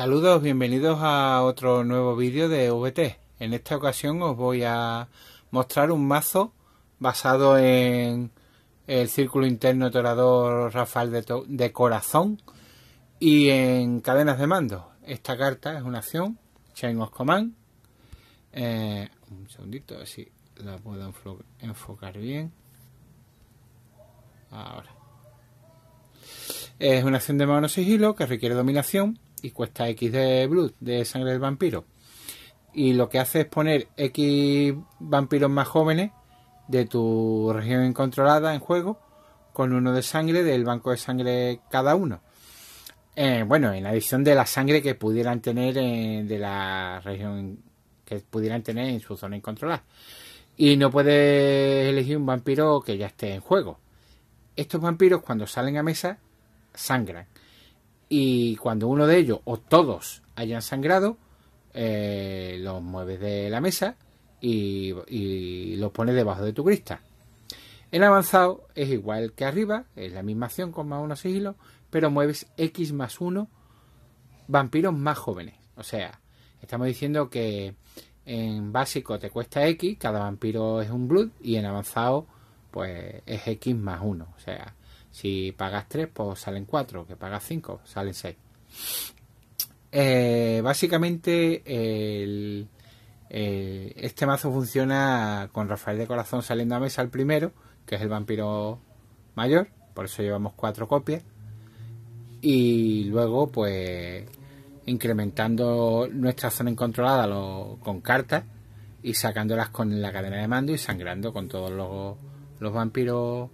Saludos, bienvenidos a otro nuevo vídeo de VT. En esta ocasión os voy a mostrar un mazo basado en el círculo interno torador Rafael de, Corazón y en cadenas de mando. Esta carta es una acción, Chain of Command. Eh, un segundito, a ver si la puedo enfocar bien. Ahora. Es una acción de mano sigilo que requiere dominación y cuesta X de Blood, de sangre del vampiro. Y lo que hace es poner X vampiros más jóvenes de tu región incontrolada en juego con uno de sangre del banco de sangre cada uno. Eh, bueno, en adición de la sangre que pudieran tener de la región que pudieran tener en su zona incontrolada. Y no puedes elegir un vampiro que ya esté en juego. Estos vampiros cuando salen a mesa sangran y cuando uno de ellos o todos hayan sangrado, eh, los mueves de la mesa y, los pones debajo de tu crista. En avanzado es igual que arriba, es la misma acción con más uno sigilo, pero mueves X más uno vampiros más jóvenes. O sea, estamos diciendo que en básico te cuesta X, cada vampiro es un blood y en avanzado pues es X más uno. O sea, si pagas 3, pues salen 4. Que pagas 5, salen 6. Eh, básicamente, eh, este mazo funciona con Rafael de Corazón saliendo a mesa el primero, que es el vampiro mayor. Por eso llevamos 4 copias. Y luego, pues, incrementando nuestra zona incontrolada con cartas y sacándolas con la cadena de mando y sangrando con todos los, los vampiros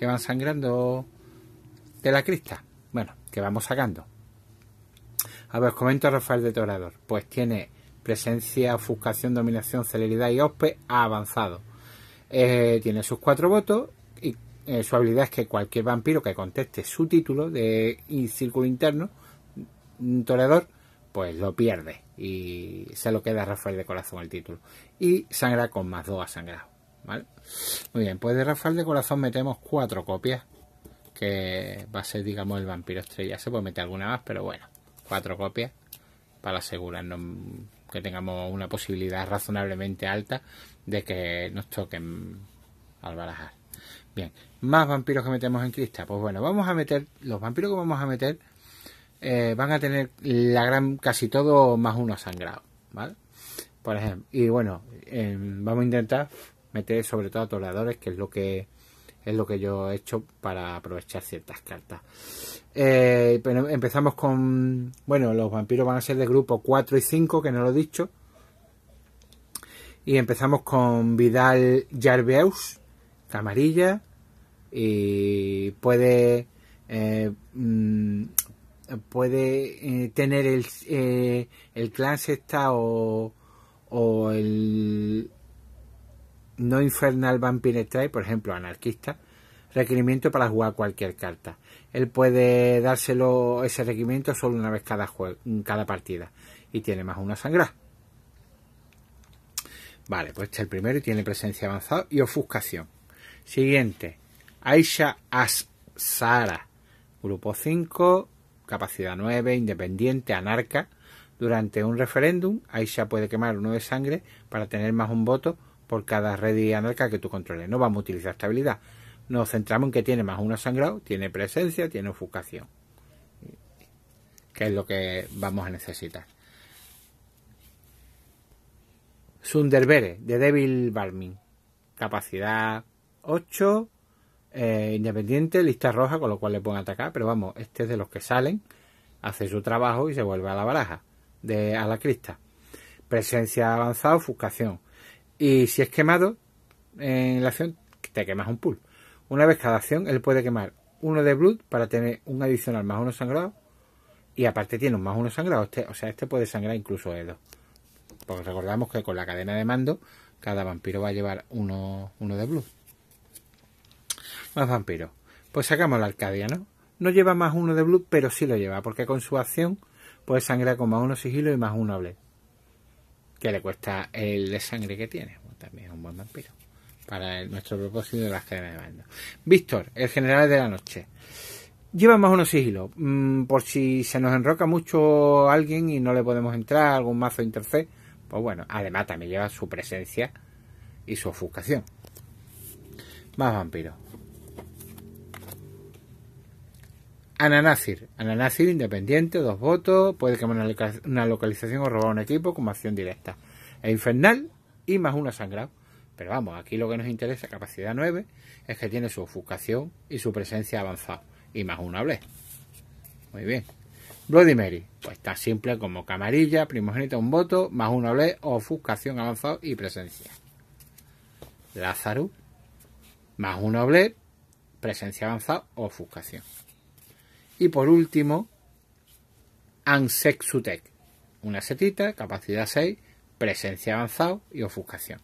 que van sangrando de la crista. Bueno, que vamos sacando. A ver, os comento Rafael de Torador. Pues tiene presencia, ofuscación, dominación, celeridad y ospe avanzado. Eh, tiene sus cuatro votos y eh, su habilidad es que cualquier vampiro que conteste su título de círculo interno, un mm, pues lo pierde y se lo queda a Rafael de corazón el título. Y sangra con más dos a sangrado. ¿vale? Muy bien, pues de Rafael de Corazón metemos cuatro copias, que va a ser, digamos, el vampiro estrella. Se puede meter alguna más, pero bueno, cuatro copias para asegurarnos que tengamos una posibilidad razonablemente alta de que nos toquen al barajar. Bien, más vampiros que metemos en crista. Pues bueno, vamos a meter, los vampiros que vamos a meter eh, van a tener la gran, casi todo más uno sangrado, ¿vale? Por ejemplo, y bueno, em, vamos a intentar meter sobre todo atoradores, que es lo que es lo que yo he hecho para aprovechar ciertas cartas. Eh, pero empezamos con, bueno, los vampiros van a ser de grupo 4 y 5, que no lo he dicho. Y empezamos con Vidal Jarbeus, camarilla, y puede, eh, mm, puede eh, tener el, clan sexta o, o el, no Infernal Vampire por ejemplo, anarquista, requerimiento para jugar cualquier carta. Él puede dárselo ese requerimiento solo una vez cada, cada partida. Y tiene más una sangra. Vale, pues este es el primero y tiene presencia avanzada y ofuscación. Siguiente, Aisha Asara. grupo 5, capacidad 9, independiente, anarca. Durante un referéndum, Aisha puede quemar uno de sangre para tener más un voto por cada red anarca que tú controles. No vamos a utilizar esta habilidad. Nos centramos en que tiene más uno sangrado, tiene presencia, tiene ofuscación. Que es lo que vamos a necesitar. Sunderbere, de Devil Barmin. Capacidad 8, eh, independiente, lista roja, con lo cual le pueden atacar. Pero vamos, este es de los que salen, hace su trabajo y se vuelve a la baraja, de, a la crista. Presencia avanzada, ofuscación. Y si es quemado en la acción, te quemas un pool. Una vez cada acción, él puede quemar uno de blood para tener un adicional más uno sangrado. Y aparte tiene un más uno sangrado. Este, o sea, este puede sangrar incluso Edo. Porque recordamos que con la cadena de mando, cada vampiro va a llevar uno, uno de blood. Más vampiro. Pues sacamos la Arcadia, ¿no? No lleva más uno de blood, pero sí lo lleva, porque con su acción puede sangrar con más uno sigilo y más uno hable que le cuesta el de sangre que tiene. Pues también es un buen vampiro. Para nuestro propósito de las cadenas de mando. Víctor, el general de la noche. Lleva más unos sigilos. Mm, por si se nos enroca mucho alguien y no le podemos entrar, algún mazo interfé. Pues bueno, además también lleva su presencia y su ofuscación. Más vampiro Ananazir, Ananazir independiente, dos votos, puede quemar una, localización o robar un equipo como acción directa. E infernal y más una sangrado. Pero vamos, aquí lo que nos interesa, capacidad 9, es que tiene su ofuscación y su presencia avanzada. Y más uno hablé. Muy bien. Bloody Mary, pues tan simple como camarilla, primogénita, un voto, más uno hablé, ofuscación avanzada y presencia. Lázaro, más uno hablé, presencia avanzada, ofuscación. Y por último, Ansexutec, una setita, capacidad 6, presencia avanzado y ofuscación.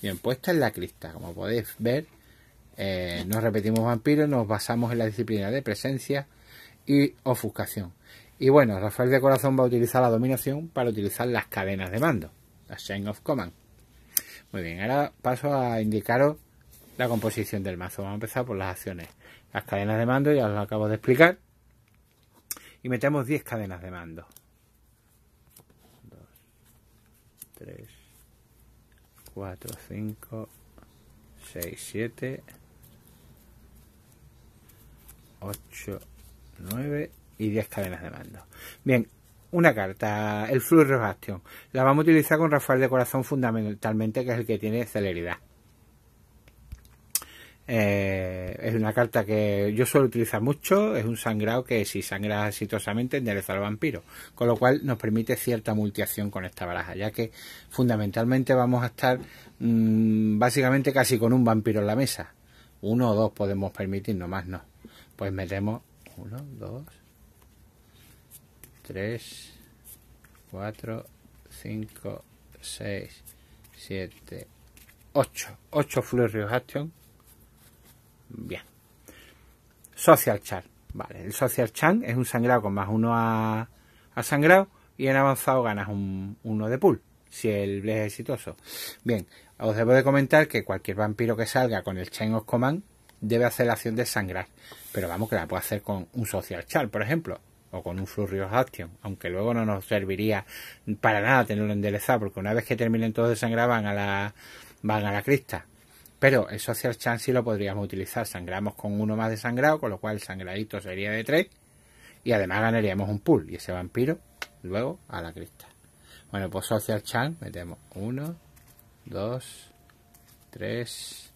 Bien, puesta en la crista, como podéis ver, eh, nos repetimos vampiros, nos basamos en la disciplina de presencia y ofuscación. Y bueno, Rafael de Corazón va a utilizar la dominación para utilizar las cadenas de mando, la chain of command. Muy bien, ahora paso a indicaros la composición del mazo. Vamos a empezar por las acciones. Las cadenas de mando ya os lo acabo de explicar y metemos 10 cadenas de mando. 2, 3, 4, 5, 6, 7, 8, 9 y 10 cadenas de mando. Bien, una carta, el Fluid Reaction. La vamos a utilizar con Rafael de Corazón fundamentalmente, que es el que tiene celeridad. Eh, es una carta que yo suelo utilizar mucho, es un sangrado que si sangra exitosamente endereza al vampiro, con lo cual nos permite cierta multiacción con esta baraja, ya que fundamentalmente vamos a estar mm, básicamente casi con un vampiro en la mesa. Uno o dos podemos permitir, nomás más no. Pues metemos uno, dos, tres, cuatro, cinco, seis, siete, ocho. Ocho of action Bien. Social Char. Vale, el Social Chan es un sangrado con más uno a, sangrado y en avanzado ganas uno de pool, si el es exitoso. Bien, os debo de comentar que cualquier vampiro que salga con el Chain of Command debe hacer la acción de sangrar, pero vamos que la puede hacer con un Social Char, por ejemplo, o con un Flurry of Action, aunque luego no nos serviría para nada tenerlo enderezado, porque una vez que terminen todos de sangrar van a la, van a la crista pero el Social Chan sí lo podríamos utilizar. Sangramos con uno más de sangrado, con lo cual el sangradito sería de tres Y además ganaríamos un pool. Y ese vampiro, luego, a la crista. Bueno, pues Social Chan metemos 1, 2, 3,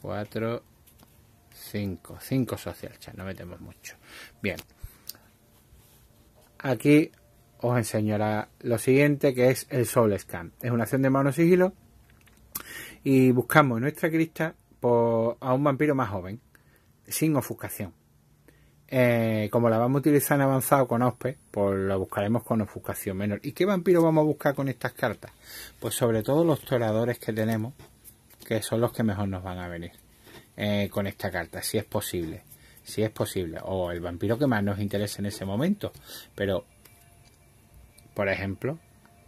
4, cinco 5 Social Chan, no metemos mucho. Bien. Aquí os enseñará lo siguiente que es el Soul Scan. Es una acción de mano sigilo y buscamos nuestra crista por, a un vampiro más joven, sin ofuscación. Eh, como la vamos a utilizar en avanzado con Ospe, pues la buscaremos con ofuscación menor. ¿Y qué vampiro vamos a buscar con estas cartas? Pues sobre todo los toradores que tenemos, que son los que mejor nos van a venir eh, con esta carta, si es posible. Si es posible. O el vampiro que más nos interese en ese momento. Pero, por ejemplo,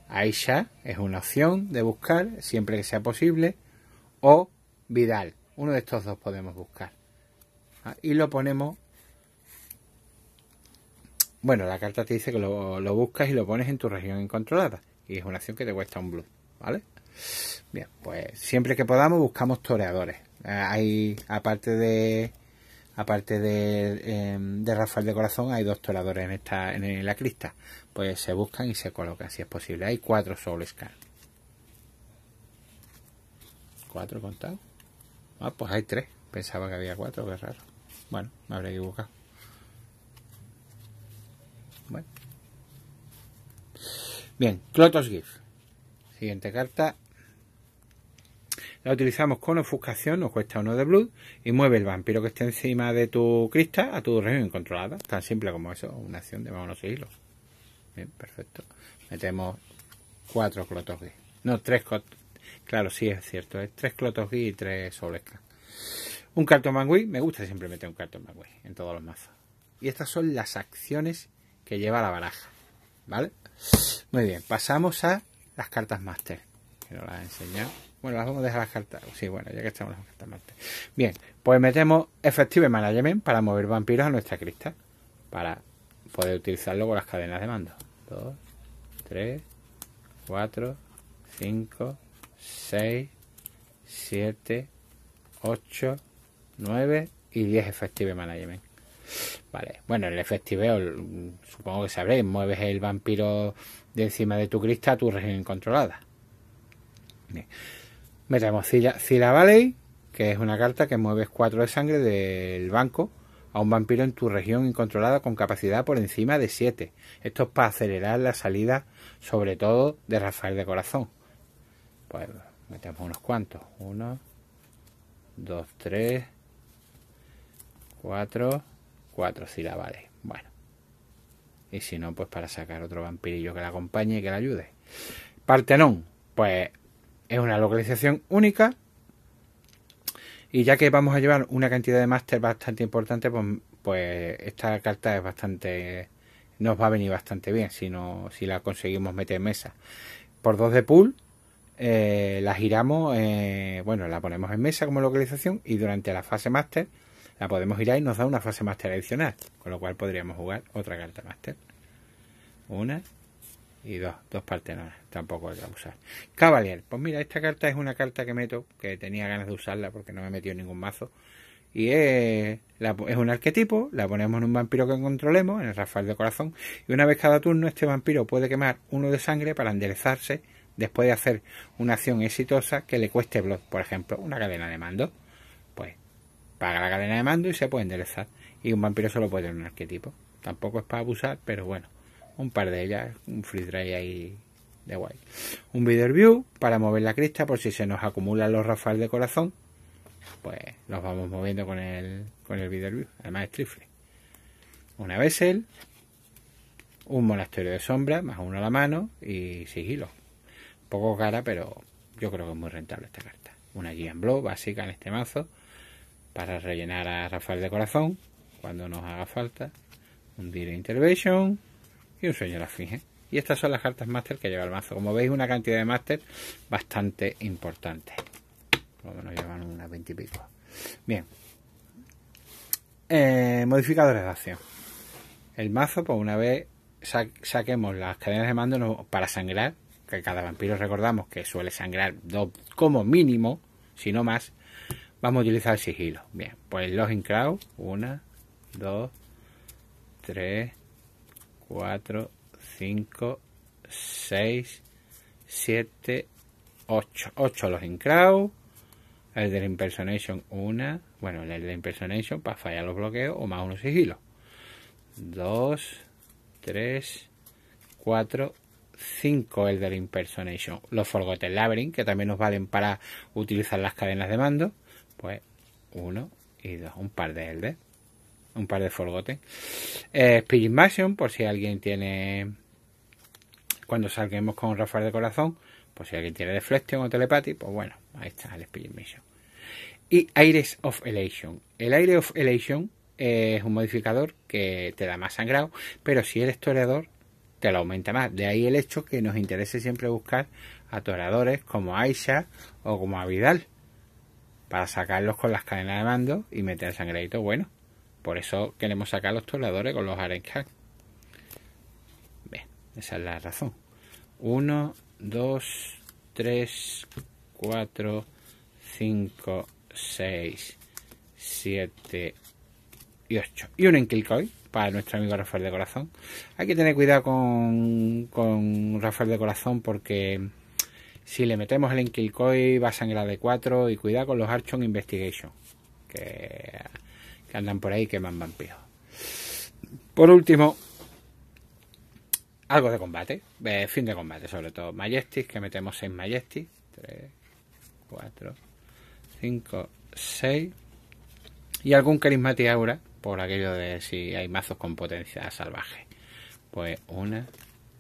Aisha es una opción de buscar siempre que sea posible. O Vidal. Uno de estos dos podemos buscar. Ah, y lo ponemos. Bueno, la carta te dice que lo, buscas y lo pones en tu región incontrolada. Y es una opción que te cuesta un blue. ¿Vale? Bien, pues siempre que podamos buscamos toreadores. Ah, hay, aparte de. Aparte em, de, Rafael de Corazón, hay dos toreadores en esta, en la crista pues se buscan y se colocan si es posible. Hay cuatro soles escala ¿Cuatro contados? Ah, pues hay tres. Pensaba que había cuatro, qué raro. Bueno, me habré equivocado. Bueno. Bien, Clotos GIF. Siguiente carta. La utilizamos con ofuscación, nos cuesta uno de blood y mueve el vampiro que esté encima de tu crista a tu región controlada. Tan simple como eso, una acción de vámonos hilos. Bien, perfecto. Metemos cuatro clotos gui. No, tres Claro, sí es cierto. Es tres clotos y tres solesca. Un cartón mangui. Me gusta siempre meter un cartón mangui en todos los mazos. Y estas son las acciones que lleva la baraja. ¿Vale? Muy bien. Pasamos a las cartas máster. Que las Bueno, las vamos a dejar las cartas. Sí, bueno, ya que estamos las cartas máster. Bien, pues metemos Effective Management para mover vampiros a nuestra cristal Para poder utilizarlo con las cadenas de mando. 2, 3, 4, 5, 6, 7, 8, 9 y 10 Effective Management. Vale, bueno, el Effective, supongo que sabréis, mueves el vampiro de encima de tu crista a tu región controlada. Bien. Metemos Cila, Valley, que es una carta que mueves 4 de sangre del banco a un vampiro en tu región incontrolada con capacidad por encima de 7. Esto es para acelerar la salida, sobre todo de Rafael de Corazón. Pues metemos unos cuantos. 1, 2, 3, 4, 4 si vale. Bueno. Y si no, pues para sacar otro vampirillo que la acompañe y que la ayude. Partenón, pues es una localización única y ya que vamos a llevar una cantidad de máster bastante importante, pues, pues esta carta es bastante nos va a venir bastante bien si, no, si la conseguimos meter en mesa. Por dos de pool, eh, la giramos, eh, bueno, la ponemos en mesa como localización y durante la fase máster la podemos girar y nos da una fase máster adicional, con lo cual podríamos jugar otra carta máster. Una, y dos, dos no tampoco hay que abusar. Cavalier, pues mira, esta carta es una carta que meto, que tenía ganas de usarla porque no me he metido ningún mazo. Y es, es un arquetipo, la ponemos en un vampiro que controlemos, en el Rafael de Corazón, y una vez cada turno este vampiro puede quemar uno de sangre para enderezarse después de hacer una acción exitosa que le cueste blood por ejemplo, una cadena de mando. Pues paga la cadena de mando y se puede enderezar. Y un vampiro solo puede tener un arquetipo. Tampoco es para abusar, pero bueno un par de ellas, un free dry ahí de guay. Un video view para mover la crista por si se nos acumulan los rafales de corazón, pues los vamos moviendo con el, con el video view. Además es trifle. Una él un monasterio de sombra, más uno a la mano y sigilo. poco cara, pero yo creo que es muy rentable esta carta. Una guía en blow, básica en este mazo para rellenar a Rafael de corazón cuando nos haga falta. Un Dire Intervention, y un sueño la finge. ¿eh? Y estas son las cartas máster que lleva el mazo. Como veis, una cantidad de máster bastante importante. Por lo llevan unas 20 y Bien. Eh, modificadores de acción. El mazo, pues una vez saquemos las cadenas de mando para sangrar, que cada vampiro recordamos que suele sangrar dos como mínimo, si no más, vamos a utilizar el sigilo. Bien, pues Login Crowd, una, dos, tres, 4, 5, 6, 7, 8. 8 los in crowd. El del impersonation 1. Bueno, el del impersonation para fallar los bloqueos o más unos sigilos. 2, 3, 4, 5 el del impersonation. Los forgotten labyrinth que también nos valen para utilizar las cadenas de mando. Pues 1 y 2. Un par de elder un par de forgote eh, ...Speed Spirit por si alguien tiene. Cuando salguemos con Rafael de Corazón, por si alguien tiene Deflection o Telepathy, pues bueno, ahí está el Speed Mansion. Y Aires of Elation. El Aire of Elation es un modificador que te da más sangrado, pero si eres toreador, te lo aumenta más. De ahí el hecho que nos interese siempre buscar atoradores como Aisha o como Avidal para sacarlos con las cadenas de mando y meter sangradito bueno. Por eso queremos sacar los toreadores con los arenca esa es la razón. 1, 2, 3, 4, 5, 6, 7 y 8. Y un Enquilcoy para nuestro amigo Rafael de Corazón. Hay que tener cuidado con, con Rafael de Corazón porque si le metemos el enkilcoy va a sangrar de 4 y cuidado con los Archon Investigation. Que andan por ahí queman vampiros. Por último, algo de combate, fin de combate, sobre todo Majestic, que metemos 6 Majestis. 3, 4, 5, 6, y algún carismático Aura, por aquello de si hay mazos con potencia salvaje. Pues 1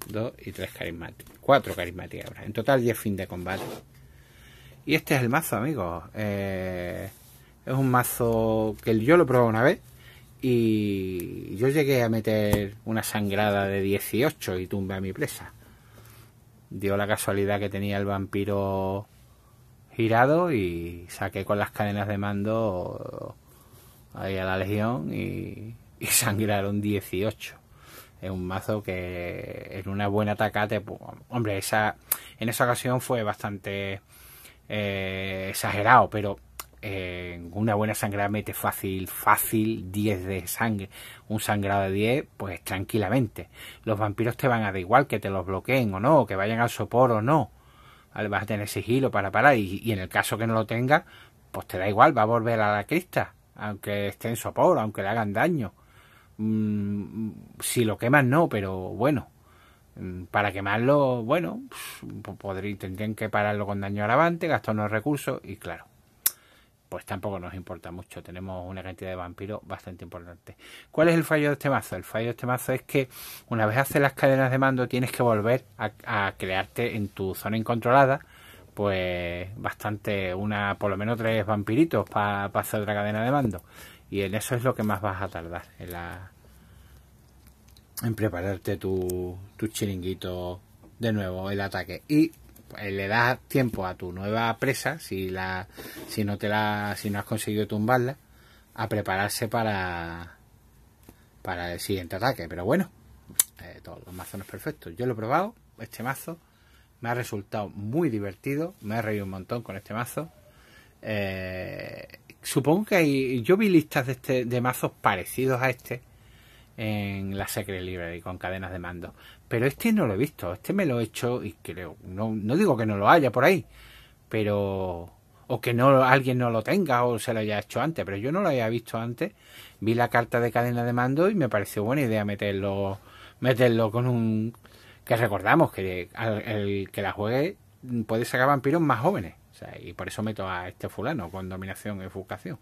2 y tres carismáticos, cuatro Aura. En total 10 fin de combate. Y este es el mazo, amigos. Eh, es un mazo que yo lo probé una vez y yo llegué a meter una sangrada de 18 y tumbé a mi presa. Dio la casualidad que tenía el vampiro girado y saqué con las cadenas de mando ahí a la legión y, sangraron 18. Es un mazo que en una buena atacate, hombre, esa, en esa ocasión fue bastante eh, exagerado, pero una buena sangrada mete fácil, fácil 10 de sangre, un sangrado de 10, pues tranquilamente. Los vampiros te van a dar igual que te los bloqueen o no, que vayan al sopor o no. al Vas a tener sigilo para parar y, en el caso que no lo tenga, pues te da igual, va a volver a la crista, aunque esté en sopor, aunque le hagan daño. Mm, si lo queman no, pero bueno, mm, para quemarlo, bueno, pues, tendrían que pararlo con daño agravante, gastar unos recursos y claro pues tampoco nos importa mucho. Tenemos una cantidad de vampiros bastante importante. ¿Cuál es el fallo de este mazo? El fallo de este mazo es que una vez haces las cadenas de mando tienes que volver a, crearte en tu zona incontrolada pues bastante, una por lo menos tres vampiritos para pasar hacer otra cadena de mando. Y en eso es lo que más vas a tardar, en, la, en prepararte tu, tu chiringuito de nuevo, el ataque. Y eh, le da tiempo a tu nueva presa, si la, si no te la, si no has conseguido tumbarla, a prepararse para, para el siguiente ataque. Pero bueno, eh, todos los mazos no es perfecto. Yo lo he probado, este mazo, me ha resultado muy divertido, me he reído un montón con este mazo. Eh, supongo que hay, yo vi listas de, este, de mazos parecidos a este en la Secret Library con cadenas de mando. Pero este no lo he visto, este me lo he hecho y creo, no, no digo que no lo haya por ahí, pero o que no alguien no lo tenga o se lo haya hecho antes, pero yo no lo había visto antes. Vi la carta de cadena de mando y me pareció buena idea meterlo meterlo con un que recordamos que el, que la juegue puede sacar vampiros más jóvenes y por eso meto a este fulano con dominación y efucación.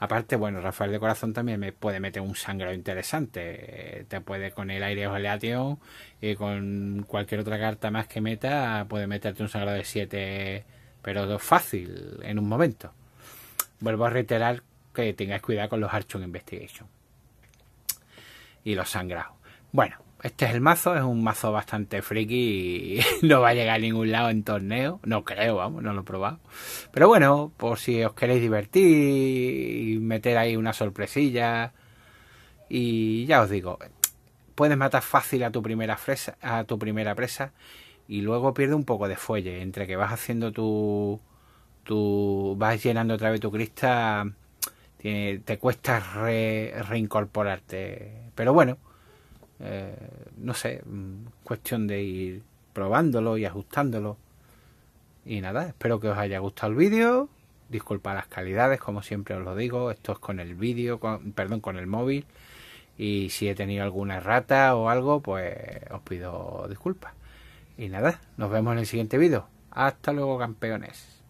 Aparte, bueno, Rafael de Corazón también me puede meter un sangrado interesante. Eh, te puede con el aire o oleatio y con cualquier otra carta más que meta, puede meterte un sangrado de 7, pero fácil en un momento. Vuelvo a reiterar que tengáis cuidado con los Archon Investigation y los sangrados. Bueno, este es el mazo, es un mazo bastante friki y no va a llegar a ningún lado en torneo. No creo, vamos, no lo he probado. Pero bueno, por si os queréis divertir y meter ahí una sorpresilla. Y ya os digo, puedes matar fácil a tu primera, fresa, a tu primera presa y luego pierde un poco de fuelle. Entre que vas haciendo tu. tu vas llenando otra vez tu crista, te cuesta reincorporarte. Pero bueno eh, no sé, mm, cuestión de ir probándolo y ajustándolo. Y nada, espero que os haya gustado el vídeo. Disculpa las calidades, como siempre os lo digo. Esto es con el vídeo, perdón, con el móvil. Y si he tenido alguna rata o algo, pues os pido disculpas. Y nada, nos vemos en el siguiente vídeo. Hasta luego, campeones.